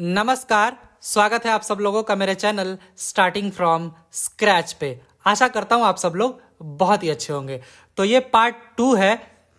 नमस्कार स्वागत है आप सब लोगों का मेरे चैनल स्टार्टिंग फ्रॉम स्क्रैच पे आशा करता हूं आप सब लोग बहुत ही अच्छे होंगे तो ये पार्ट टू है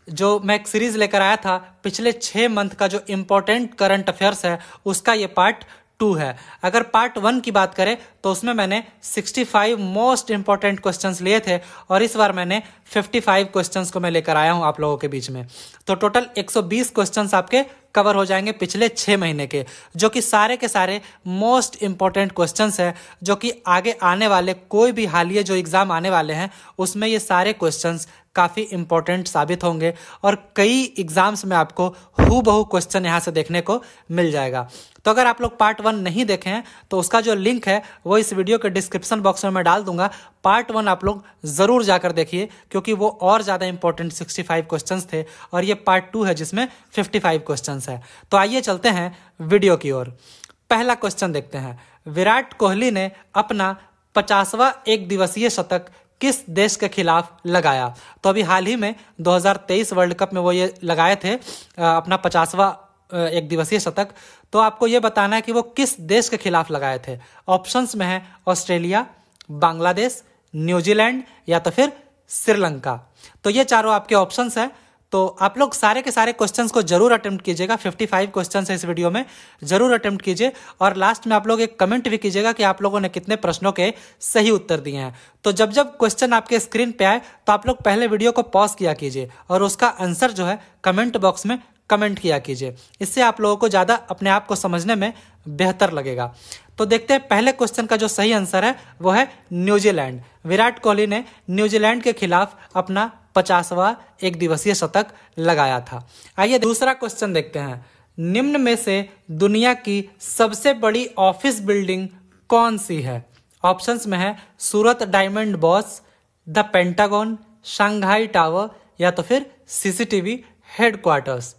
जो मैं एक सीरीज लेकर आया था पिछले छह मंथ का जो इंपॉर्टेंट करंट अफेयर्स है उसका ये पार्ट टू है अगर पार्ट वन की बात करें तो उसमें मैंने 65 मोस्ट इंपॉर्टेंट क्वेश्चंस लिए थे और इस बार मैंने 55 क्वेश्चंस को मैं लेकर आया हूं आप लोगों के बीच में तो टोटल 120 क्वेश्चंस आपके कवर हो जाएंगे पिछले छः महीने के जो कि सारे के सारे मोस्ट इंपॉर्टेंट क्वेश्चन हैं जो कि आगे आने वाले कोई भी हालिया जो एग्ज़ाम आने वाले हैं उसमें ये सारे क्वेश्चन काफ़ी इम्पोर्टेंट साबित होंगे और कई एग्ज़ाम्स में आपको हु बहु क्वेश्चन यहाँ से देखने को मिल जाएगा तो अगर आप लोग पार्ट वन नहीं देखे हैं तो उसका जो लिंक है वो इस वीडियो के डिस्क्रिप्शन बॉक्स में मैं डाल दूंगा पार्ट वन आप लोग ज़रूर जाकर देखिए क्योंकि वो और ज़्यादा इंपॉर्टेंट 65 क्वेश्चन थे और ये पार्ट टू है जिसमें 55 क्वेश्चन है तो आइए चलते हैं वीडियो की ओर पहला क्वेश्चन देखते हैं विराट कोहली ने अपना पचासवा एक दिवसीय शतक किस देश के खिलाफ लगाया तो अभी हाल ही में 2023 वर्ल्ड कप में वो ये लगाए थे अपना पचासवा एक दिवसीय शतक तो आपको ये बताना है कि वो किस देश के खिलाफ लगाए थे ऑप्शंस में है ऑस्ट्रेलिया बांग्लादेश न्यूजीलैंड या तो फिर श्रीलंका तो ये चारों आपके ऑप्शंस हैं तो आप लोग सारे के सारे क्वेश्चंस को जरूर अटेम्प्ट कीजिएगा 55 क्वेश्चन है इस वीडियो में जरूर अटेम्प्ट कीजिए और लास्ट में आप लोग एक कमेंट भी कीजिएगा कि आप लोगों ने कितने प्रश्नों के सही उत्तर दिए हैं तो जब जब क्वेश्चन आपके स्क्रीन पे आए तो आप लोग पहले वीडियो को पॉज किया कीजिए और उसका आंसर जो है कमेंट बॉक्स में कमेंट किया कीजिए इससे आप लोगों को ज़्यादा अपने आप को समझने में बेहतर लगेगा तो देखते हैं पहले क्वेश्चन का जो सही आंसर है वो है न्यूजीलैंड विराट कोहली ने न्यूजीलैंड के खिलाफ अपना पचासवा एक दिवसीय शतक लगाया था आइए दूसरा क्वेश्चन देखते हैं निम्न में से दुनिया की सबसे बड़ी ऑफिस बिल्डिंग कौन सी है ऑप्शंस में है Surat diamond bourse the Pentagon Shanghai tower या तो फिर सीसीटीवी हेडक्वार्टर्स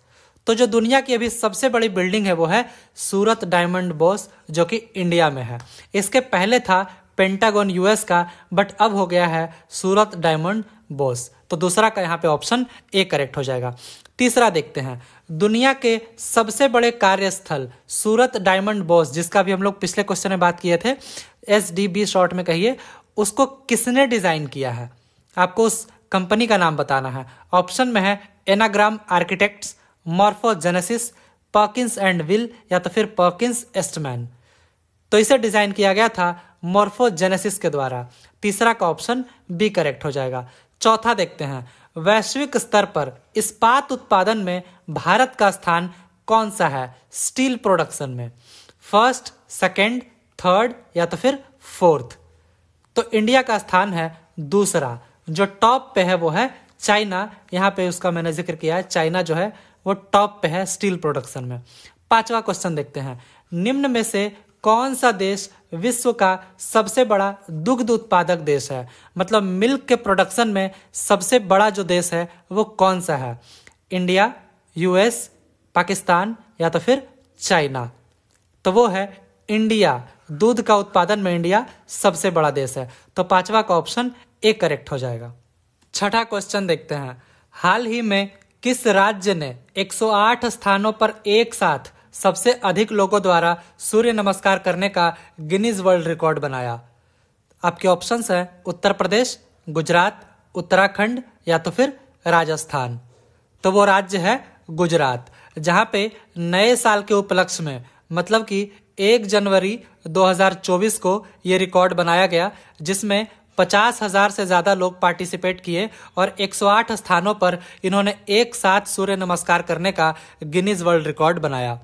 तो जो दुनिया की अभी सबसे बड़ी बिल्डिंग है वो है सूरत डायमंड बॉस जो कि इंडिया में है इसके पहले था पेंटागन यूएस का बट अब हो गया है सूरत डायमंड बॉस तो दूसरा का यहाँ पे ऑप्शन ए करेक्ट हो जाएगा तीसरा देखते हैं दुनिया के सबसे बड़े कार्यस्थल सूरत डायमंड बॉस जिसका भी हम लोग पिछले क्वेश्चन में बात किए थे एस डी बी शॉर्ट में कहिए उसको किसने डिज़ाइन किया है आपको उस कंपनी का नाम बताना है ऑप्शन में है anagram architects morphogenesis Perkins and Will या तो फिर पर्किंस एस्टमैन तो इसे डिज़ाइन किया गया था मॉर्फोजेनेसिस के द्वारा तीसरा का ऑप्शन बी करेक्ट हो जाएगा चौथा देखते हैं वैश्विक स्तर पर इस्पात उत्पादन में भारत का स्थान कौन सा है स्टील प्रोडक्शन में फर्स्ट सेकेंड थर्ड या तो फिर फोर्थ तो इंडिया का स्थान है दूसरा जो टॉप पे है वो है चाइना यहां पे उसका मैंने जिक्र किया है चाइना जो है वो टॉप पे है स्टील प्रोडक्शन में पांचवा क्वेश्चन देखते हैं निम्न में से कौन सा देश विश्व का सबसे बड़ा दुग्ध उत्पादक देश है मतलब मिल्क के प्रोडक्शन में सबसे बड़ा जो देश है वो कौन सा है इंडिया यूएस पाकिस्तान या तो फिर चाइना तो वो है इंडिया दूध का उत्पादन में इंडिया सबसे बड़ा देश है तो पांचवा का ऑप्शन ए करेक्ट हो जाएगा छठा क्वेश्चन देखते हैं हाल ही में किस राज्य ने 108 स्थानों पर एक साथ सबसे अधिक लोगों द्वारा सूर्य नमस्कार करने का गिनीज वर्ल्ड रिकॉर्ड बनाया आपके ऑप्शंस हैं उत्तर प्रदेश गुजरात उत्तराखंड या तो फिर राजस्थान तो वो राज्य है गुजरात जहाँ पे नए साल के उपलक्ष्य में मतलब कि एक जनवरी 2024 को ये रिकॉर्ड बनाया गया जिसमें पचास हजार से ज्यादा लोग पार्टिसिपेट किए और 108 स्थानों पर इन्होंने एक साथ सूर्य नमस्कार करने का गिनीज वर्ल्ड रिकॉर्ड बनाया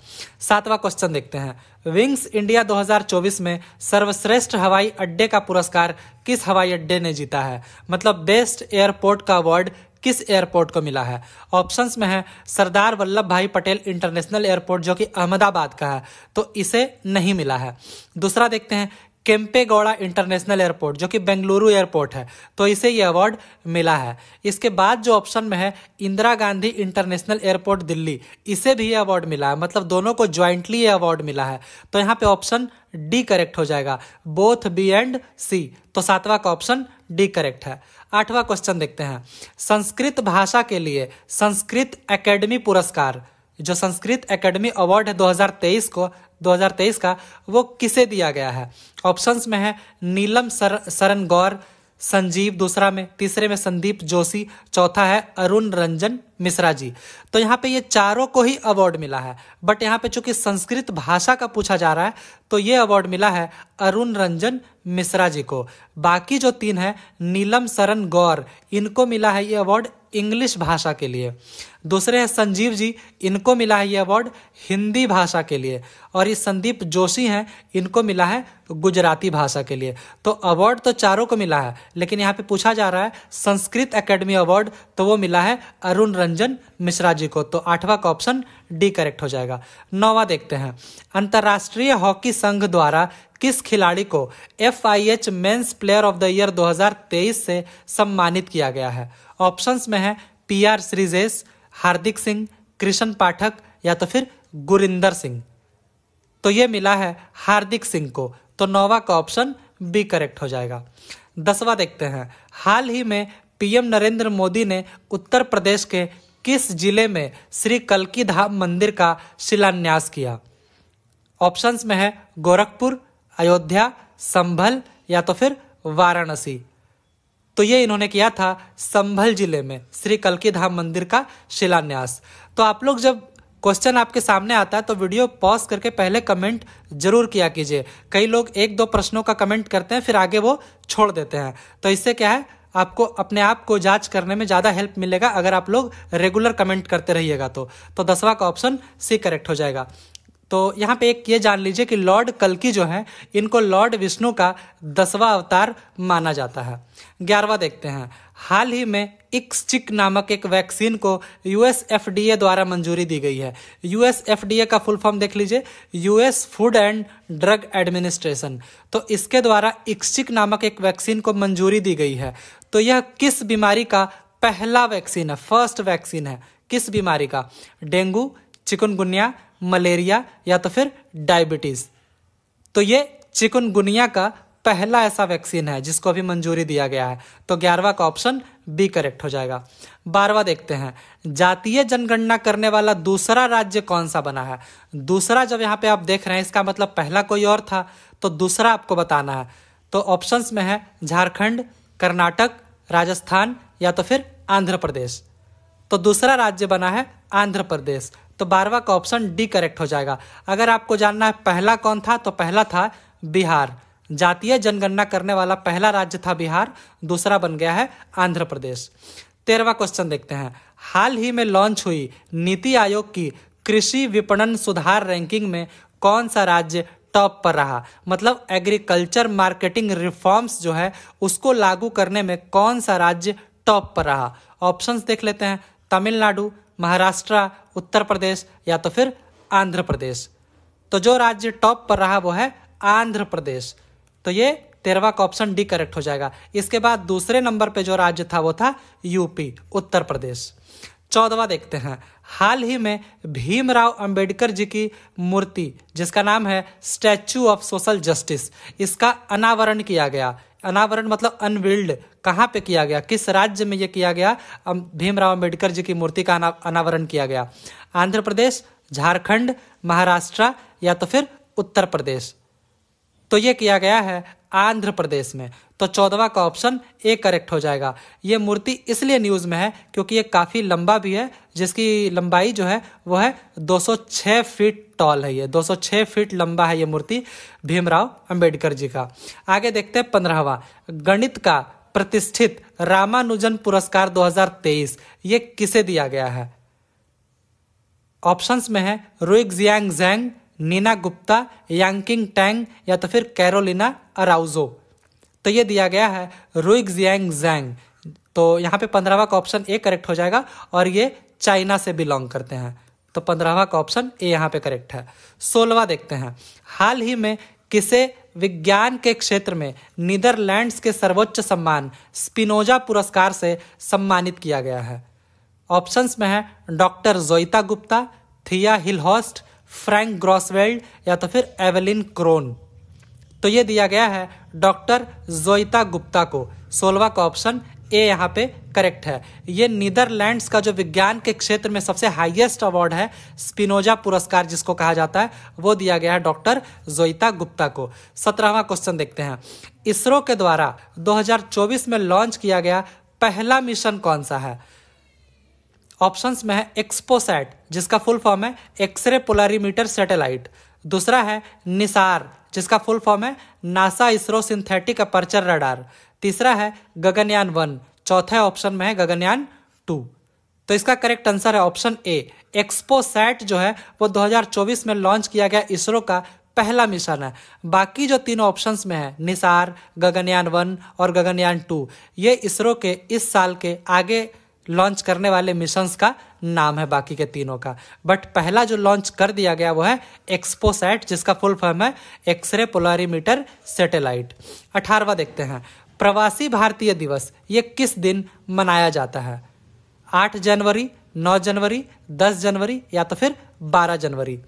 सातवां क्वेश्चन देखते हैं विंग्स इंडिया 2024 में सर्वश्रेष्ठ हवाई अड्डे का पुरस्कार किस हवाई अड्डे ने जीता है मतलब बेस्ट एयरपोर्ट का अवार्ड किस एयरपोर्ट को मिला है ऑप्शंस में है सरदार वल्लभ भाई पटेल इंटरनेशनल एयरपोर्ट जो कि अहमदाबाद का है तो इसे नहीं मिला है दूसरा देखते हैं केम्पेगौड़ा इंटरनेशनल एयरपोर्ट जो कि बेंगलुरु एयरपोर्ट है तो इसे ये अवार्ड मिला है इसके बाद जो ऑप्शन में है इंदिरा गांधी इंटरनेशनल एयरपोर्ट दिल्ली इसे भी ये अवार्ड मिला है मतलब दोनों को ज्वाइंटली ये अवार्ड मिला है तो यहाँ पे ऑप्शन डी करेक्ट हो जाएगा बोथ बी एंड सी तो सातवा का ऑप्शन डी करेक्ट है आठवां क्वेश्चन देखते हैं संस्कृत भाषा के लिए संस्कृत अकेडमी पुरस्कार जो संस्कृत एकेडमी अवार्ड है 2023 को 2023 का वो किसे दिया गया है ऑप्शंस में है नीलम सर सरन गौर संजीव दूसरा में तीसरे में संदीप जोशी चौथा है अरुण रंजन मिश्रा जी तो यहाँ पे ये चारों को ही अवार्ड मिला है बट यहाँ पे चूंकि संस्कृत भाषा का पूछा जा रहा है तो ये अवार्ड मिला है अरुण रंजन मिश्रा जी को बाकी जो तीन है नीलम सरन गौर इनको मिला है ये अवार्ड इंग्लिश भाषा के लिए दूसरे हैं संजीव जी इनको मिला है ये अवार्ड हिंदी भाषा के लिए और ये संदीप जोशी हैं इनको मिला है गुजराती भाषा के लिए तो अवार्ड तो चारों को मिला है लेकिन यहाँ पे पूछा जा रहा है संस्कृत एकेडमी अवार्ड तो वो मिला है अरुण रंजन रंजन मिश्रा जी को तो आठवां का ऑप्शन डी करेक्ट हो जाएगा नौवा देखते हैं अंतर्राष्ट्रीय हॉकी संघ द्वारा किस खिलाड़ी को F I H men's player of the year 2023 से सम्मानित किया गया है ऑप्शंस में है पी आर श्रीजेश हार्दिक सिंह कृष्ण पाठक या तो फिर गुरिंदर सिंह तो ये मिला है हार्दिक सिंह को तो नौवा का ऑप्शन बी करेक्ट हो जाएगा दसवा देखते हैं हाल ही में पीएम नरेंद्र मोदी ने उत्तर प्रदेश के किस जिले में श्री कलकी धाम मंदिर का शिलान्यास किया ऑप्शंस में है गोरखपुर अयोध्या संभल या तो फिर वाराणसी तो ये इन्होंने किया था संभल जिले में श्री कलकी धाम मंदिर का शिलान्यास तो आप लोग जब क्वेश्चन आपके सामने आता है तो वीडियो पॉज करके पहले कमेंट जरूर किया कीजिए कई लोग एक दो प्रश्नों का कमेंट करते हैं फिर आगे वो छोड़ देते हैं तो इससे क्या है आपको अपने आप को जांच करने में ज़्यादा हेल्प मिलेगा अगर आप लोग रेगुलर कमेंट करते रहिएगा तो तो दसवा का ऑप्शन सी करेक्ट हो जाएगा तो यहाँ पे एक ये जान लीजिए कि लॉर्ड कल्कि जो है इनको लॉर्ड विष्णु का दसवां अवतार माना जाता है ग्यारहवा देखते हैं हाल ही में इक्सचिक नामक एक वैक्सीन को यूएस एफ द्वारा मंजूरी दी गई है यूएस एफ का फुल फॉर्म देख लीजिए US food and drug administration तो इसके द्वारा इक्सचिक नामक एक वैक्सीन को मंजूरी दी गई है तो यह किस बीमारी का पहला वैक्सीन है फर्स्ट वैक्सीन है किस बीमारी का डेंगू चिकनगुनिया मलेरिया या तो फिर डायबिटीज़ तो ये चिकुनगुनिया का पहला ऐसा वैक्सीन है जिसको अभी मंजूरी दिया गया है तो ग्यारहवा का ऑप्शन बी करेक्ट हो जाएगा बारवा देखते हैं जातीय जनगणना करने वाला दूसरा राज्य कौन सा बना है दूसरा जब यहाँ पे आप देख रहे हैं इसका मतलब पहला कोई और था तो दूसरा आपको बताना है तो ऑप्शंस में है झारखंड कर्नाटक राजस्थान या तो फिर आंध्र प्रदेश तो दूसरा राज्य बना है आंध्र प्रदेश तो बारहवा का ऑप्शन डी करेक्ट हो जाएगा अगर आपको जानना है पहला कौन था तो पहला था बिहार जातीय जनगणना करने वाला पहला राज्य था बिहार दूसरा बन गया है आंध्र प्रदेश तेरहवा क्वेश्चन देखते हैं हाल ही में लॉन्च हुई नीति आयोग की कृषि विपणन सुधार रैंकिंग में कौन सा राज्य टॉप पर रहा मतलब एग्रीकल्चर मार्केटिंग रिफॉर्म्स जो है उसको लागू करने में कौन सा राज्य टॉप पर रहा ऑप्शंस देख लेते हैं तमिलनाडु महाराष्ट्र उत्तर प्रदेश या तो फिर आंध्र प्रदेश तो जो राज्य टॉप पर रहा वो है आंध्र प्रदेश तो ये तेरहवा का ऑप्शन डी करेक्ट हो जाएगा इसके बाद दूसरे नंबर पे जो राज्य था वो था यूपी उत्तर प्रदेश चौदवा देखते हैं हाल ही में भीमराव अंबेडकर जी की मूर्ति जिसका नाम है स्टैचू ऑफ सोशल जस्टिस इसका अनावरण किया गया अनावरण मतलब अनविल्ड कहाँ पे किया गया किस राज्य में ये किया गया भीमराव अंबेडकर जी की मूर्ति का अनावरण किया गया आंध्र प्रदेश झारखंड महाराष्ट्र या तो फिर उत्तर प्रदेश तो ये किया गया है आंध्र प्रदेश में तो चौदवा का ऑप्शन ए करेक्ट हो जाएगा ये मूर्ति इसलिए न्यूज़ में है क्योंकि ये काफ़ी लंबा भी है जिसकी लंबाई जो है वो है 206 फीट टॉल है ये 206 फीट लंबा है ये मूर्ति भीमराव अंबेडकर जी का आगे देखते हैं पंद्रहवा गणित का प्रतिष्ठित रामानुजन पुरस्कार 2023 ये किसे दिया गया है ऑप्शंस में है Ruiqi Jiang Zhang Neena Gupta Yanqing Tang या तो फिर कैरोलिना अराउजो तो ये दिया गया है रुइग जियांग जैंग तो यहाँ पे पंद्रहवा का ऑप्शन ए करेक्ट हो जाएगा और ये चाइना से बिलोंग करते हैं तो पंद्रहवा का ऑप्शन ए यहाँ पे करेक्ट है सोलवा देखते हैं हाल ही में किसे विज्ञान के क्षेत्र में नीदरलैंड्स के सर्वोच्च सम्मान स्पिनोजा पुरस्कार से सम्मानित किया गया है ऑप्शंस में है डॉक्टर जोइता गुप्ता थिया हिलहॉस्ट फ्रैंक ग्रॉसवेल्ड या तो फिर एवेलिन क्रोन तो ये दिया गया है डॉक्टर जोइता गुप्ता को सोलवा का ऑप्शन ए यहाँ पे करेक्ट है ये नीदरलैंड्स का जो विज्ञान के क्षेत्र में सबसे हाईएस्ट अवार्ड है स्पिनोजा पुरस्कार जिसको कहा जाता है वो दिया गया है डॉक्टर जोइता गुप्ता को सत्रहवा क्वेश्चन देखते हैं इसरो के द्वारा 2024 में लॉन्च किया गया पहला मिशन कौन सा है ऑप्शंस में है एक्सपोसैट जिसका फुल फॉर्म है एक्सरे पोलारीमीटर सैटेलाइट दूसरा है निसार जिसका फुल फॉर्म है NASA ISRO synthetic aperture radar तीसरा है गगनयान वन चौथे ऑप्शन में है गगनयान टू तो इसका करेक्ट आंसर है ऑप्शन ए एक्सपोसैट जो है वो 2024 में लॉन्च किया गया इसरो का पहला मिशन है बाकी जो तीनों ऑप्शंस में है निसार गगनयान वन और गगनयान टू ये इसरो के इस साल के आगे लॉन्च करने वाले मिशंस का नाम है बाकी के तीनों का बट पहला जो लॉन्च कर दिया गया वो है एक्सपोसैट जिसका फुल फॉर्म है एक्सरे पोलारीमीटर सैटेलाइट अठारवा देखते हैं प्रवासी भारतीय दिवस ये किस दिन मनाया जाता है आठ जनवरी नौ जनवरी दस जनवरी या तो फिर बारह जनवरी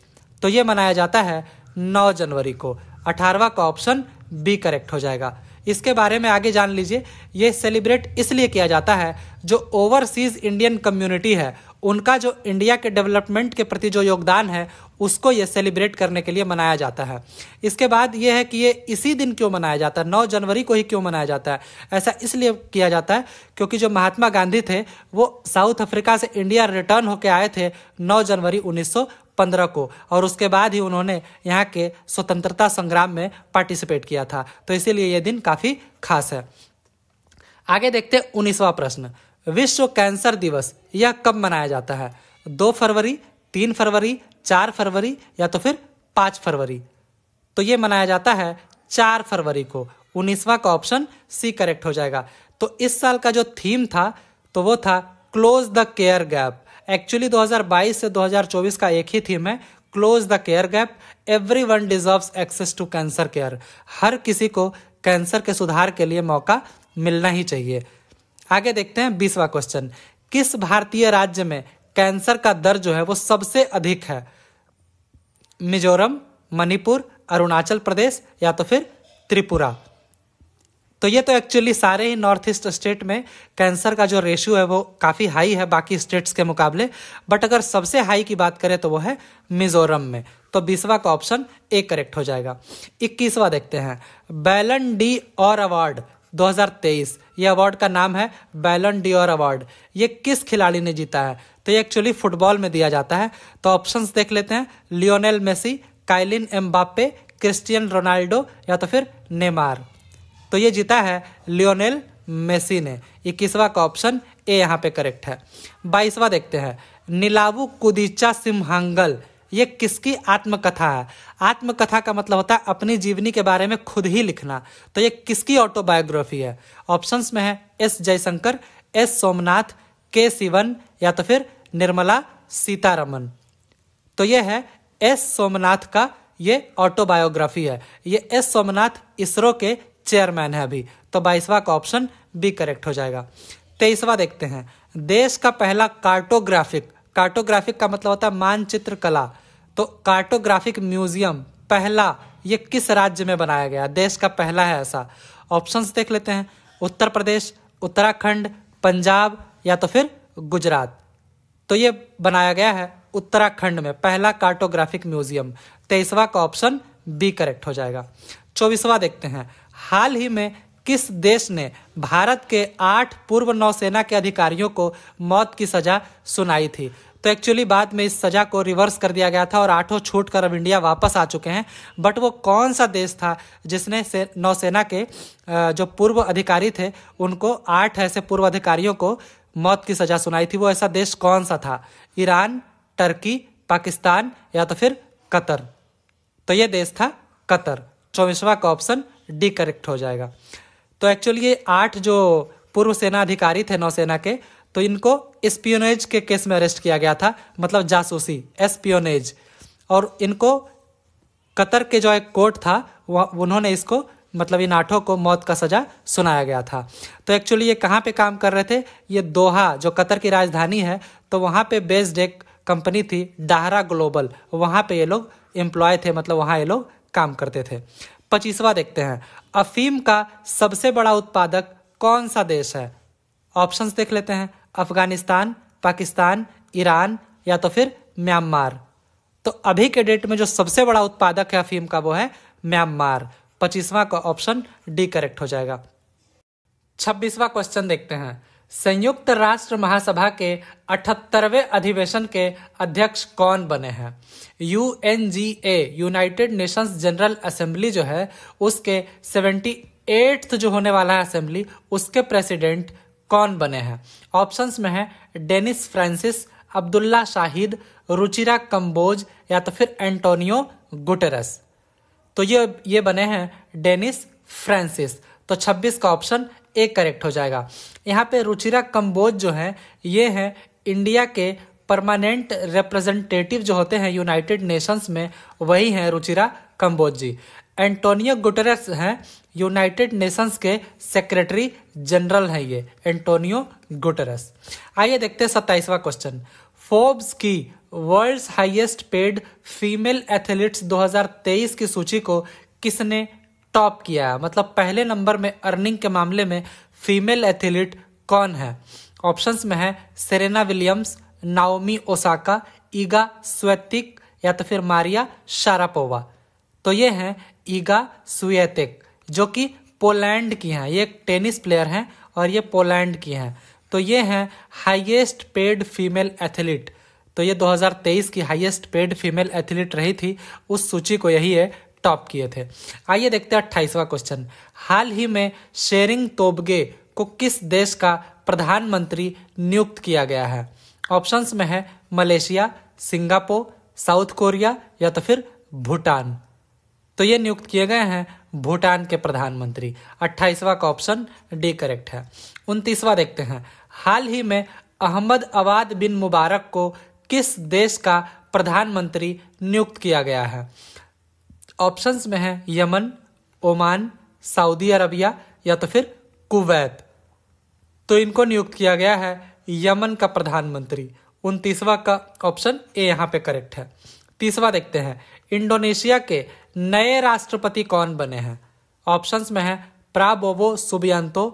तो ये मनाया जाता है नौ जनवरी को अठारवा का ऑप्शन बी करेक्ट हो जाएगा इसके बारे में आगे जान लीजिए ये सेलिब्रेट इसलिए किया जाता है जो ओवरसीज इंडियन कम्युनिटी है उनका जो इंडिया के डेवलपमेंट के प्रति जो योगदान है उसको ये सेलिब्रेट करने के लिए मनाया जाता है इसके बाद ये है कि ये इसी दिन क्यों मनाया जाता है 9 जनवरी को ही क्यों मनाया जाता है ऐसा इसलिए किया जाता है क्योंकि जो महात्मा गांधी थे वो साउथ अफ्रीका से इंडिया रिटर्न होकर आए थे नौ जनवरी उन्नीस पंद्रह को और उसके बाद ही उन्होंने यहाँ के स्वतंत्रता संग्राम में पार्टिसिपेट किया था तो इसीलिए यह दिन काफ़ी खास है आगे देखते हैं उन्नीसवा प्रश्न विश्व कैंसर दिवस यह कब मनाया जाता है दो फरवरी तीन फरवरी चार फरवरी या तो फिर पाँच फरवरी तो यह मनाया जाता है चार फरवरी को उन्नीसवा का ऑप्शन सी करेक्ट हो जाएगा तो इस साल का जो थीम था तो वो था close the care gap actually 2022 से 2024 का एक ही थीम है close the care gap every one deserve access to cancer care हर किसी को कैंसर के सुधार के लिए मौका मिलना ही चाहिए आगे देखते हैं बीसवा क्वेश्चन किस भारतीय राज्य में कैंसर का दर जो है वो सबसे अधिक है मिजोरम मणिपुर अरुणाचल प्रदेश या तो फिर त्रिपुरा तो ये तो एक्चुअली सारे ही नॉर्थ ईस्ट स्टेट में कैंसर का जो रेशियो है वो काफ़ी हाई है बाकी स्टेट्स के मुकाबले बट अगर सबसे हाई की बात करें तो वो है मिजोरम में तो बीसवा का ऑप्शन ए करेक्ट हो जाएगा इक्कीसवा देखते हैं बैलन डी और अवार्ड 2023 ये अवार्ड का नाम है बैलन डी और अवार्ड ये किस खिलाड़ी ने जीता है तो ये एक्चुअली फुटबॉल में दिया जाता है तो ऑप्शंस देख लेते हैं Lionel Messi Kylian Mbappe Cristiano Ronaldo या तो फिर नेमार तो ये जीता है लियोनेल मेसी ने इक्कीसवा का ऑप्शन ए यहाँ पे करेक्ट है बाईसवा देखते हैं नीलावू कुदीचा सिमहांगल ये किसकी आत्मकथा है आत्मकथा का मतलब होता है अपनी जीवनी के बारे में खुद ही लिखना तो ये किसकी ऑटोबायोग्राफी है ऑप्शंस में है एस जयशंकर एस सोमनाथ के सिवन या तो फिर निर्मला सीतारमन तो ये है एस सोमनाथ का ये ऑटोबायोग्राफी है ये एस सोमनाथ इसरो के चेयरमैन है अभी तो बाईसवा का ऑप्शन बी करेक्ट हो जाएगा तेईसवा देखते हैं देश का पहला कार्टोग्राफिक कार्टोग्राफिक का मतलब होता है मानचित्र कला तो कार्टोग्राफिक म्यूजियम पहला ये किस राज्य में बनाया गया देश का पहला है ऐसा ऑप्शंस देख लेते हैं उत्तर प्रदेश उत्तराखंड पंजाब या तो फिर गुजरात तो ये बनाया गया है उत्तराखंड में पहला कार्टोग्राफिक म्यूजियम तेईसवा का ऑप्शन बी करेक्ट हो जाएगा चौबीसवा देखते हैं हाल ही में किस देश ने भारत के आठ पूर्व नौसेना के अधिकारियों को मौत की सजा सुनाई थी तो एक्चुअली बाद में इस सजा को रिवर्स कर दिया गया था और आठों छूट कर अब इंडिया वापस आ चुके हैं बट वो कौन सा देश था जिसने से नौसेना के जो पूर्व अधिकारी थे उनको आठ ऐसे पूर्व अधिकारियों को मौत की सजा सुनाई थी वो ऐसा देश कौन सा था ईरान टर्की पाकिस्तान या तो फिर कतर तो ये देश था कतर चौबीसवा का ऑप्शन डी करेक्ट हो जाएगा तो एक्चुअली ये आठ जो पूर्व सेना अधिकारी थे नौसेना के तो इनको स्पियोनेज के केस में अरेस्ट किया गया था मतलब जासूसी एस्पियोनेज और इनको कतर के जो एक कोर्ट था वह उन्होंने इसको मतलब इन आठों को मौत का सजा सुनाया गया था तो एक्चुअली ये कहाँ पे काम कर रहे थे ये दोहा जो कतर की राजधानी है तो वहाँ पे बेस्ड एक कंपनी थी डाहरा ग्लोबल वहाँ पे ये लोग एम्प्लॉय थे मतलब वहाँ ये लोग काम करते थे पच्चीसवा देखते हैं अफीम का सबसे बड़ा उत्पादक कौन सा देश है ऑप्शंस देख लेते हैं अफगानिस्तान पाकिस्तान ईरान या तो फिर म्यांमार तो अभी के डेट में जो सबसे बड़ा उत्पादक है अफीम का वो है म्यांमार पच्चीसवा का ऑप्शन डी करेक्ट हो जाएगा छब्बीसवा क्वेश्चन देखते हैं संयुक्त राष्ट्र महासभा के अठहत्तरवे अधिवेशन के अध्यक्ष कौन बने हैं U N G A United Nations General Assembly जो है उसके सेवेंटी एट्थ जो होने वाला है असेंबली उसके प्रेसिडेंट कौन बने हैं ऑप्शंस में है डेनिस फ्रांसिस अब्दुल्ला शाहिद रुचिरा कंबोज या तो फिर एंटोनियो गुटेरस तो ये ये बने हैं डेनिस फ्रांसिस तो 26 का ऑप्शन ए करेक्ट हो जाएगा यहाँ पे रुचिरा कंबोज जो है ये है इंडिया के परमानेंट रिप्रेजेंटेटिव जो होते हैं यूनाइटेड नेशंस में वही हैं रुचिरा कंबोज जी एंटोनियो गुटरेस हैं यूनाइटेड नेशंस के सेक्रेटरी जनरल हैं ये एंटोनियो गुटरेस आइए देखते हैं सत्ताईसवा क्वेश्चन फोर्ब्स की world's highest paid female athletes 2023 की सूची को किसने टॉप किया है मतलब पहले नंबर में अर्निंग के मामले में फीमेल एथलीट कौन है ऑप्शंस में है Serena Williams Naomi Osaka Iga Swiatek या तो फिर मारिया शारापोवा तो ये हैं ईगा स्वेतिक जो कि पोलैंड की हैं ये एक टेनिस प्लेयर हैं और ये पोलैंड की हैं तो ये हैं हाईएस्ट पेड फीमेल एथलीट तो ये 2023 की हाईएस्ट पेड फीमेल एथलीट रही थी उस सूची को यही है टॉप किए थे आइए देखते हैं अट्ठाईसवा क्वेश्चन हाल ही में शेरिंग तोबगे को किस देश का प्रधानमंत्री नियुक्त किया गया है ऑप्शंस में है मलेशिया सिंगापुर साउथ कोरिया या तो फिर भूटान तो ये नियुक्त किए गए हैं भूटान के प्रधानमंत्री अट्ठाईसवा का ऑप्शन डी करेक्ट है उनतीसवा देखते हैं हाल ही में अहमद अवाद बिन मुबारक को किस देश का प्रधानमंत्री नियुक्त किया गया है ऑप्शंस में है यमन ओमान सऊदी अरबिया या तो फिर कुवैत तो इनको नियुक्त किया गया है यमन का प्रधानमंत्री उनतीसवा का ऑप्शन ए यहाँ पे करेक्ट है तीसवा देखते हैं इंडोनेशिया के नए राष्ट्रपति कौन बने हैं ऑप्शंस में है प्राबोवो सुबियंतो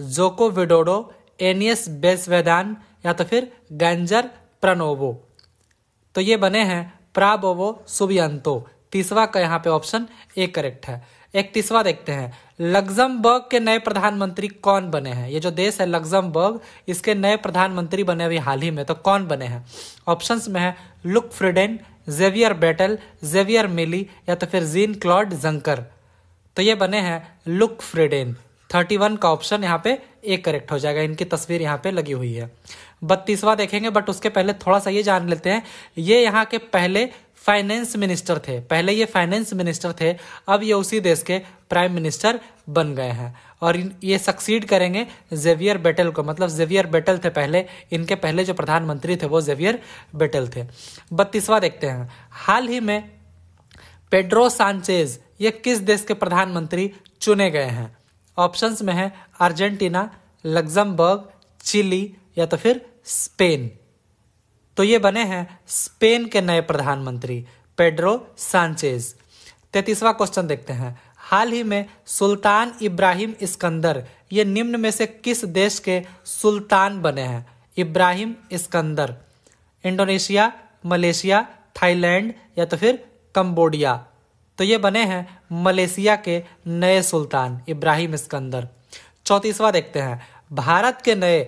जोको विडोडो एनियस बेसवेदान या तो फिर गंजर प्रनोवो तो ये बने हैं प्राबोवो सुबियंतो तीसवा का यहाँ पे ऑप्शन ए करेक्ट है तीसवा देखते हैं लग्जमबर्ग के नए प्रधानमंत्री कौन बने हैं ये जो देश है लग्जमबर्ग इसके नए प्रधानमंत्री बने अभी हाल ही में तो कौन बने हैं ऑप्शंस में है Luc Frieden Xavier Bettel Javier Milei या तो फिर जीन क्लॉड जंकर तो ये बने हैं लुक फ्रिडेन थर्टी वन का ऑप्शन यहाँ पे ए करेक्ट हो जाएगा इनकी तस्वीर यहाँ पे लगी हुई है बत्तीसवा देखेंगे बट उसके पहले थोड़ा सा ये जान लेते हैं ये यहाँ के पहले फाइनेंस मिनिस्टर थे पहले ये फाइनेंस मिनिस्टर थे अब ये उसी देश के प्राइम मिनिस्टर बन गए हैं और ये सक्सीड करेंगे जेवियर बेटल को मतलब जेवियर बेटल थे पहले इनके पहले जो प्रधानमंत्री थे वो जेवियर बेटल थे बत्तीसवा देखते हैं हाल ही में पेड्रो सांचेज ये किस देश के प्रधानमंत्री चुने गए हैं ऑप्शंस में है अर्जेंटीना लग्जमबर्ग चिली या तो फिर स्पेन तो ये बने हैं स्पेन के नए प्रधानमंत्री पेड्रो सांचेज तैतीसवा क्वेश्चन देखते हैं हाल ही में सुल्तान इब्राहिम इस्कंदर ये निम्न में से किस देश के सुल्तान बने हैं Ibrahim Iskandar Indonesia Malaysia Thailand या तो फिर कंबोडिया तो ये बने हैं मलेशिया के नए सुल्तान इब्राहिम इस्कंदर चौंतीसवा देखते हैं भारत के नए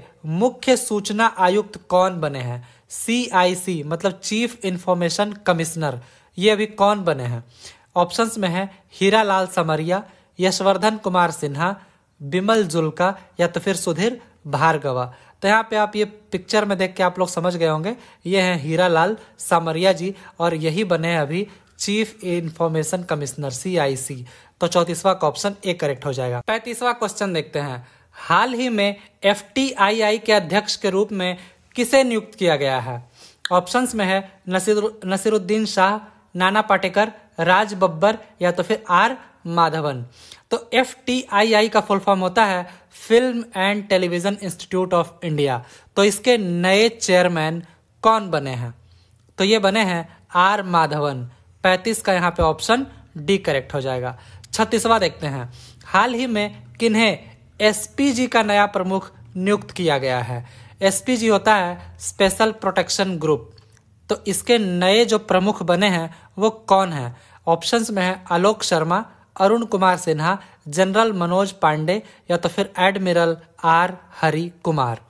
मुख्य सूचना आयुक्त कौन बने हैं सीआईसी मतलब चीफ इंफॉर्मेशन कमिश्नर ये अभी कौन बने हैं ऑप्शंस में है हीरा लाल समरिया यशवर्धन कुमार सिन्हा बिमल जुल्का या तो फिर सुधीर भार्गवा तो यहाँ पे आप ये पिक्चर में देख के आप लोग समझ गए होंगे ये हैं हीरा लाल सामरिया जी और यही बने हैं अभी चीफ इंफॉर्मेशन कमिश्नर सी तो चौतीसवा का ऑप्शन ए करेक्ट हो जाएगा पैंतीसवा क्वेश्चन देखते हैं हाल ही में एफ के अध्यक्ष के रूप में किसे नियुक्त किया गया है ऑप्शंस में है नसीर नसीरुद्दीन शाह नाना पाटेकर राज बब्बर या तो फिर आर माधवन तो एफ टी आई आई का फुल फॉर्म होता है film and television institute of India तो इसके नए चेयरमैन कौन बने हैं तो ये बने हैं आर माधवन पैंतीस का यहाँ पे ऑप्शन डी करेक्ट हो जाएगा छत्तीसवा देखते हैं हाल ही में किन्हें एसपीजी का नया प्रमुख नियुक्त किया गया है एसपीजी होता है स्पेशल प्रोटेक्शन ग्रुप तो इसके नए जो प्रमुख बने हैं वो कौन है ऑप्शंस में है आलोक शर्मा अरुण कुमार सिन्हा जनरल मनोज पांडे या तो फिर एडमिरल आर हरि कुमार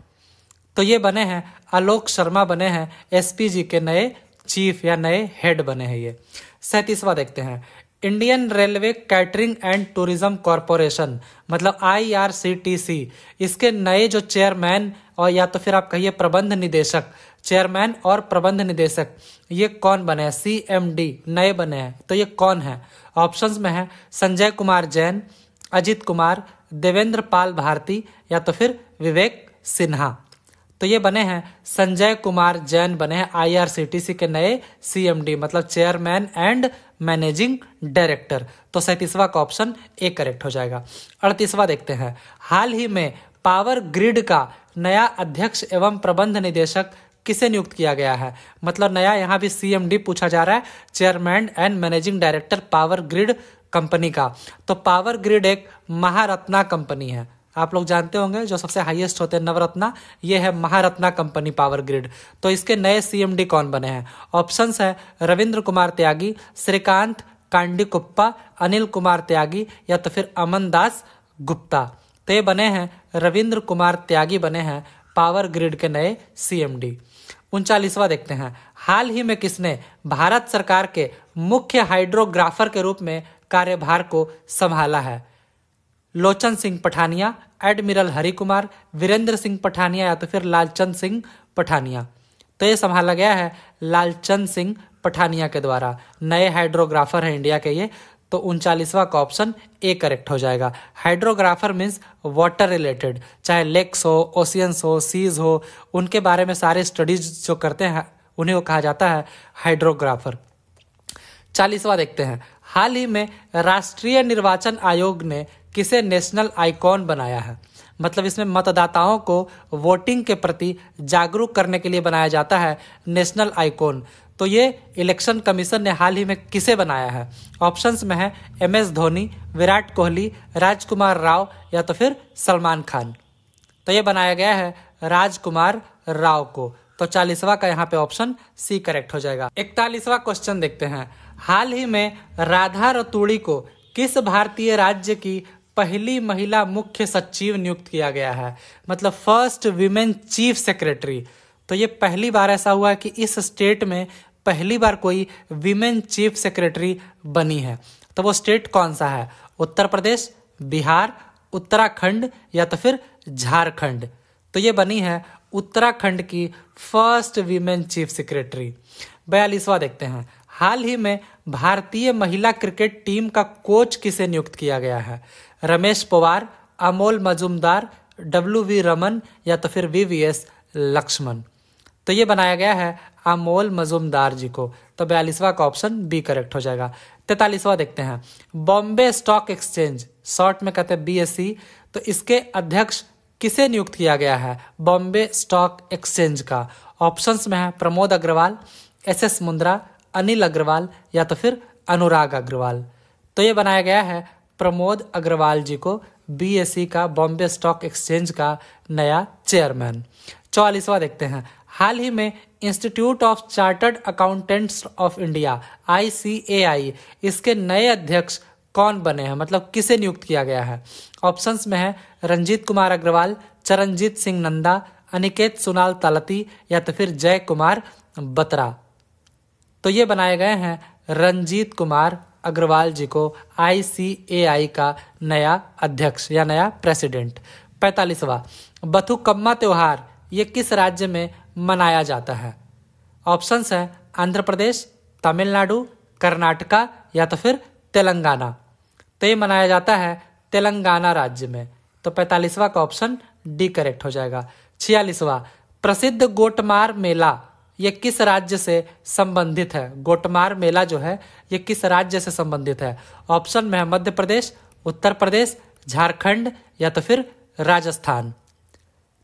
तो ये बने हैं आलोक शर्मा बने हैं एसपीजी के नए चीफ या नए हेड बने हैं ये सैंतीसवा देखते हैं Indian railway catering and tourism corporation मतलब आईआरसीटीसी इसके नए जो चेयरमैन और या तो फिर आप कहिए प्रबंध निदेशक चेयरमैन और प्रबंध निदेशक ये कौन बने हैं सी एम डी नए बने हैं तो ये कौन है ऑप्शंस में है संजय कुमार जैन अजित कुमार देवेंद्र पाल भारती या तो फिर विवेक सिन्हा तो ये बने हैं संजय कुमार जैन बने हैं आईआरसीटीसी के नए सीएमडी मतलब चेयरमैन एंड मैनेजिंग डायरेक्टर तो सैंतीसवा का ऑप्शन ए करेक्ट हो जाएगा अड़तीसवा देखते हैं हाल ही में पावर ग्रिड का नया अध्यक्ष एवं प्रबंध निदेशक किसे नियुक्त किया गया है मतलब नया यहाँ भी सीएमडी पूछा जा रहा है chairman and managing director power grid company का तो पावर ग्रिड एक महारत्ना कंपनी है आप लोग जानते होंगे जो सबसे हाईएस्ट होते हैं नवरत्ना ये है महारत्ना कंपनी पावर ग्रिड तो इसके नए सीएमडी कौन बने हैं ऑप्शंस है रविंद्र कुमार त्यागी श्रीकांत कांडी अनिल कुमार त्यागी या तो फिर अमन दास गुप्ता तो ये बने हैं रविंद्र कुमार त्यागी बने हैं पावर ग्रिड के नए सीएमडी उनचालीसवा देखते हैं हाल ही में किसने भारत सरकार के मुख्य हाइड्रोग्राफर के रूप में कार्यभार को संभाला है लोचन सिंह पठानिया एडमिरल हरि कुमार वीरेंद्र सिंह पठानिया या तो फिर लालचंद सिंह पठानिया तो ये संभाला गया है लालचंद सिंह पठानिया के द्वारा नए हाइड्रोग्राफर हैं इंडिया के ये तो उनचालीसवा का ऑप्शन ए करेक्ट हो जाएगा हाइड्रोग्राफर मीन्स वाटर रिलेटेड चाहे लेक्स हो ओशियंस हो सीज हो उनके बारे में सारे स्टडीज जो करते हैं उन्हें वो कहा जाता है हाइड्रोग्राफर चालीसवा देखते हैं हाल ही में राष्ट्रीय निर्वाचन आयोग ने किसे नेशनल आइकॉन बनाया है मतलब इसमें मतदाताओं को वोटिंग के प्रति जागरूक करने के लिए बनाया जाता है नेशनल आइकॉन तो ये इलेक्शन कमीशन ने हाल ही में किसे बनाया है ऑप्शंस में है एम एस धोनी विराट कोहली राजकुमार राव या तो फिर सलमान खान तो ये बनाया गया है राजकुमार राव को तो चालीसवा का यहाँ पे ऑप्शन सी करेक्ट हो जाएगा इकतालीसवा क्वेश्चन देखते हैं हाल ही में राधा रतूड़ी को किस भारतीय राज्य की पहली महिला मुख्य सचिव नियुक्त किया गया है मतलब फर्स्ट वीमेन चीफ सेक्रेटरी तो ये पहली बार ऐसा हुआ है कि इस स्टेट में पहली बार कोई वीमेन चीफ सेक्रेटरी बनी है तो वो स्टेट कौन सा है उत्तर प्रदेश बिहार उत्तराखंड या तो फिर झारखंड तो ये बनी है उत्तराखंड की फर्स्ट वीमेन चीफ सेक्रेटरी बयालीसवा देखते हैं हाल ही में भारतीय महिला क्रिकेट टीम का कोच किसे नियुक्त किया गया है रमेश पवार अमोल मजुमदार डब्ल्यू वी रमन या तो फिर वी वी एस लक्ष्मण तो ये बनाया गया है अमोल मजुमदार जी को तो बयालीसवा का ऑप्शन बी करेक्ट हो जाएगा तैतालीसवा देखते हैं बॉम्बे स्टॉक एक्सचेंज शॉर्ट में कहते हैं बी e। तो इसके अध्यक्ष किसे नियुक्त किया गया है बॉम्बे स्टॉक एक्सचेंज का ऑप्शंस में है प्रमोद अग्रवाल एस एस मुंद्रा अनिल अग्रवाल या तो फिर अनुराग अग्रवाल तो ये बनाया गया है प्रमोद अग्रवाल जी को बीएसई e का बॉम्बे स्टॉक एक्सचेंज का नया चेयरमैन चौलीसवा देखते हैं हाल ही में institute of chartered accountants of India आई इसके नए अध्यक्ष कौन बने हैं मतलब किसे नियुक्त किया गया है ऑप्शंस में है रंजीत कुमार अग्रवाल चरणजीत सिंह नंदा अनिकेत सुनाल तालती या तो फिर जय कुमार बत्रा तो ये बनाए गए हैं रंजीत कुमार अग्रवाल जी को आईसीएआई का नया अध्यक्ष या नया प्रेसिडेंट पैतालीसवा बथुकम्मा त्यौहार ये किस राज्य में मनाया जाता है ऑप्शंस हैं आंध्र प्रदेश तमिलनाडु कर्नाटका या तो फिर तेलंगाना तो ये मनाया जाता है तेलंगाना राज्य में तो पैंतालीसवा का ऑप्शन डी करेक्ट हो जाएगा छियालीसवा प्रसिद्ध गोटमार मेला ये किस राज्य से संबंधित है गोटमार मेला जो है ये किस राज्य से संबंधित है ऑप्शन में है मध्य प्रदेश उत्तर प्रदेश झारखंड या तो फिर राजस्थान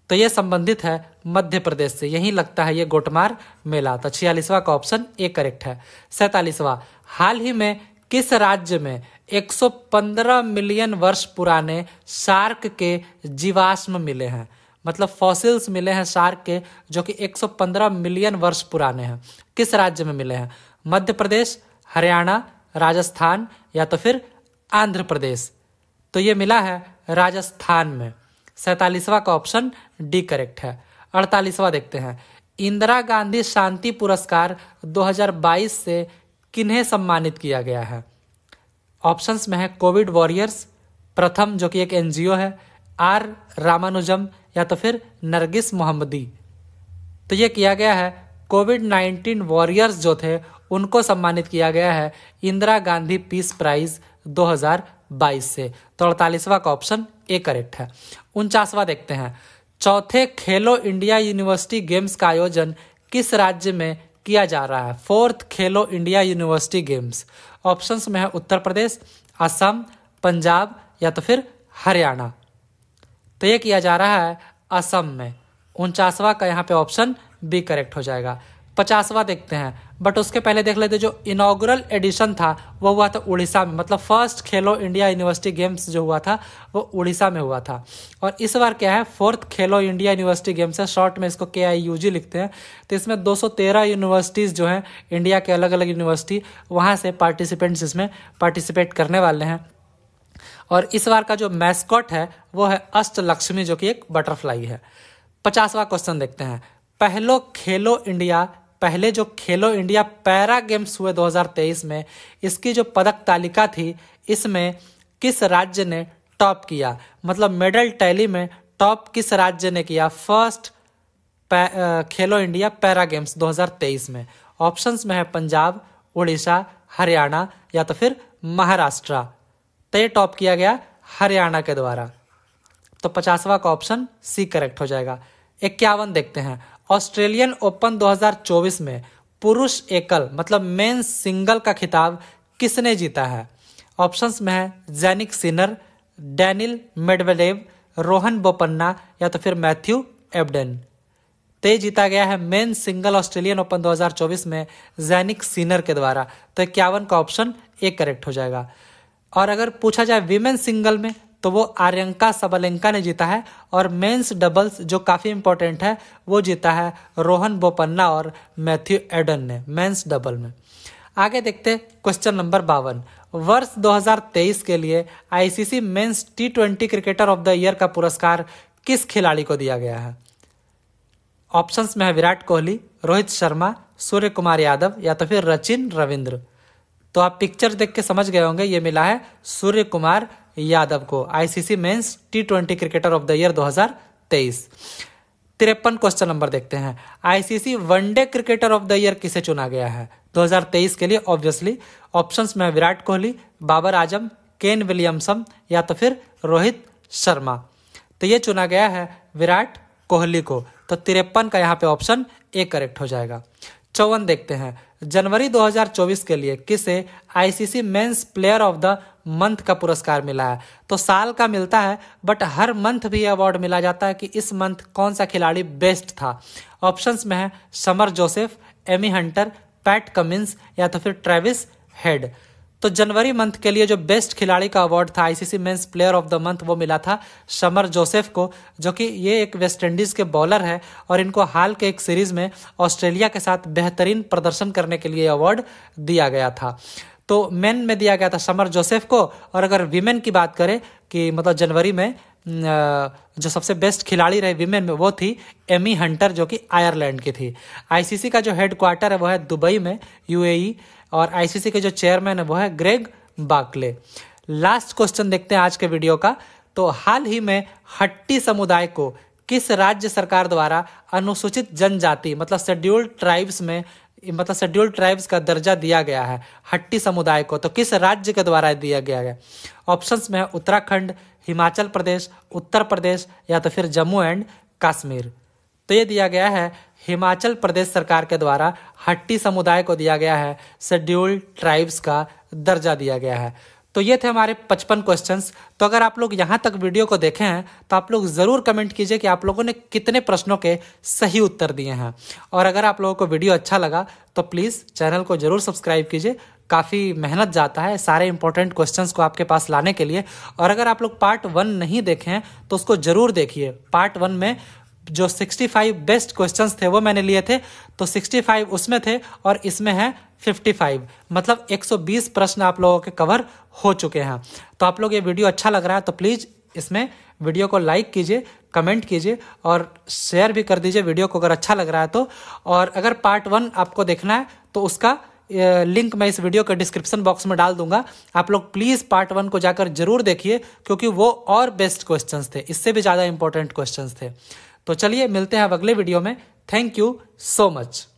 तो ये संबंधित है मध्य प्रदेश से यही लगता है ये गोटमार मेला तो छियालीसवा का ऑप्शन ए करेक्ट है सैतालीसवा हाल ही में किस राज्य में 115 मिलियन वर्ष पुराने शार्क के जीवाश्म मिले हैं मतलब फॉसिल्स मिले हैं शार्क के जो कि 115 मिलियन वर्ष पुराने हैं किस राज्य में मिले हैं मध्य प्रदेश हरियाणा राजस्थान या तो फिर आंध्र प्रदेश तो ये मिला है राजस्थान में सैतालीसवा का ऑप्शन डी करेक्ट है अड़तालीसवा देखते हैं इंदिरा गांधी शांति पुरस्कार 2022 से किन्हें सम्मानित किया गया है ऑप्शंस में है कोविड वॉरियर्स प्रथम जो कि एक एनजीओ है आर रामानुजम या तो फिर नरगिस मोहम्मदी तो ये किया गया है कोविड नाइन्टीन वॉरियर्स जो थे उनको सम्मानित किया गया है इंदिरा गांधी पीस प्राइज 2022 से तो अड़तालीसवा का ऑप्शन ए करेक्ट है उनचासवा देखते हैं चौथे खेलो इंडिया यूनिवर्सिटी गेम्स का आयोजन किस राज्य में किया जा रहा है fourth Khelo India university games options में है उत्तर प्रदेश असम पंजाब या तो फिर हरियाणा तो ये किया जा रहा है असम में उनचासवा का यहाँ पे ऑप्शन बी करेक्ट हो जाएगा पचासवा देखते हैं बट उसके पहले देख लेते जो इनाग्रल एडिशन था वो हुआ था उड़ीसा में मतलब फर्स्ट खेलो इंडिया यूनिवर्सिटी गेम्स जो हुआ था वो उड़ीसा में हुआ था और इस बार क्या है fourth Khelo India university games है शॉर्ट में इसको के आई यू जी लिखते हैं तो इसमें 213 यूनिवर्सिटीज़ जो हैं इंडिया के अलग अलग यूनिवर्सिटी वहाँ से पार्टिसिपेंट्स इसमें पार्टिसिपेट करने वाले हैं और इस बार का जो मैस्कॉट है वो है अष्ट लक्ष्मी जो कि एक बटरफ्लाई है पचासवा क्वेश्चन देखते हैं पहलो खेलो इंडिया पहले जो खेलो इंडिया पैरा गेम्स हुए 2023 में इसकी जो पदक तालिका थी इसमें किस राज्य ने टॉप किया मतलब मेडल टैली में टॉप किस राज्य ने किया फर्स्ट खेलो इंडिया पैरा गेम्स 2023 में ऑप्शंस में है पंजाब उड़ीसा हरियाणा या तो फिर महाराष्ट्र तो ये टॉप किया गया हरियाणा के द्वारा तो पचासवा का ऑप्शन सी करेक्ट हो जाएगा इक्यावन देखते हैं ऑस्ट्रेलियन ओपन 2024 में पुरुष एकल मतलब मेन सिंगल का खिताब किसने जीता है ऑप्शंस में है Jannik Sinner Daniil Medvedev Rohan Bopanna या तो फिर मैथ्यू एबडन तो ये जीता गया है मेन सिंगल ऑस्ट्रेलियन ओपन 2024 में जैनिक सीनर के द्वारा तो इक्यावन का ऑप्शन ए करेक्ट हो जाएगा और अगर पूछा जाए विमेन सिंगल में तो वो आर्यंका सबलेंका ने जीता है और मेंस डबल्स जो काफ़ी इंपॉर्टेंट है वो जीता है रोहन बोपन्ना और मैथ्यू एडन ने मेंस डबल में आगे देखते क्वेश्चन नंबर बावन वर्ष 2023 के लिए ICC men's T twenty cricketer of the year का पुरस्कार किस खिलाड़ी को दिया गया है ऑप्शंस में है विराट कोहली रोहित शर्मा सूर्य कुमार यादव या तो फिर रचिन रविंद्र तो आप पिक्चर देख के समझ गए होंगे ये मिला है सूर्य कुमार यादव को ICC men's T twenty cricketer of the year 2023 तिरपन क्वेश्चन नंबर देखते हैं ICC one day cricketer of the year किसे चुना गया है 2023 के लिए ऑब्वियसली ऑप्शंस में विराट कोहली बाबर आजम केन विलियमसम या तो फिर रोहित शर्मा तो ये चुना गया है विराट कोहली को तो तिरपन का यहाँ पे ऑप्शन ए करेक्ट हो जाएगा चौवन देखते हैं जनवरी 2024 के लिए किसे ICC men's player of the month का पुरस्कार मिला है तो साल का मिलता है बट हर मंथ भी अवार्ड मिला जाता है कि इस मंथ कौन सा खिलाड़ी बेस्ट था ऑप्शंस में है Shamar Joseph Amy Hunter Pat Cummins या तो फिर ट्रेविस हेड तो जनवरी मंथ के लिए जो बेस्ट खिलाड़ी का अवार्ड था ICC men's player of the month वो मिला था शमर जोसेफ को जो कि ये एक वेस्ट इंडीज़ के बॉलर है और इनको हाल के एक सीरीज़ में ऑस्ट्रेलिया के साथ बेहतरीन प्रदर्शन करने के लिए अवार्ड दिया गया था तो मेन में दिया गया था समर जोसेफ को और अगर विमेन की बात करें कि मतलब जनवरी में जो सबसे बेस्ट खिलाड़ी रहे वीमेन में वो थी एमी हंटर जो कि आयरलैंड की थी आईसीसी का जो हेड क्वार्टर है वो है दुबई में यूएई और आईसीसी के जो चेयरमैन है वो है ग्रेग बाकले लास्ट क्वेश्चन देखते हैं आज के वीडियो का तो हाल ही में हट्टी समुदाय को किस राज्य सरकार द्वारा अनुसूचित जनजाति मतलब शेड्यूल्ड ट्राइब्स में मतलब शेड्यूल ट्राइब्स का दर्जा दिया गया है हट्टी समुदाय को तो किस राज्य के द्वारा दिया गया है ऑप्शंस में उत्तराखंड हिमाचल प्रदेश उत्तर प्रदेश या तो फिर जम्मू एंड कश्मीर तो ये दिया गया है हिमाचल प्रदेश सरकार के द्वारा हट्टी समुदाय को दिया गया है शेड्यूल्ड ट्राइब्स का दर्जा दिया गया है तो ये थे हमारे पचपन क्वेश्चंस तो अगर आप लोग यहाँ तक वीडियो को देखे हैं तो आप लोग ज़रूर कमेंट कीजिए कि आप लोगों ने कितने प्रश्नों के सही उत्तर दिए हैं और अगर आप लोगों को वीडियो अच्छा लगा तो प्लीज़ चैनल को ज़रूर सब्सक्राइब कीजिए काफ़ी मेहनत जाता है सारे इंपॉर्टेंट क्वेश्चन को आपके पास लाने के लिए और अगर आप लोग पार्ट वन नहीं देखें तो उसको ज़रूर देखिए पार्ट वन में जो 65 बेस्ट क्वेश्चंस थे वो मैंने लिए थे तो 65 उसमें थे और इसमें है 55 मतलब 120 प्रश्न आप लोगों के कवर हो चुके हैं तो आप लोग ये वीडियो अच्छा लग रहा है तो प्लीज़ इसमें वीडियो को लाइक कीजिए कमेंट कीजिए और शेयर भी कर दीजिए वीडियो को अगर अच्छा लग रहा है तो और अगर पार्ट वन आपको देखना है तो उसका लिंक मैं इस वीडियो के डिस्क्रिप्शन बॉक्स में डाल दूंगा आप लोग प्लीज़ पार्ट वन को जाकर जरूर देखिए क्योंकि वो और बेस्ट क्वेश्चंस थे इससे भी ज़्यादा इंपॉर्टेंट क्वेश्चंस थे तो चलिए मिलते हैं अब अगले वीडियो में थैंक यू सो मच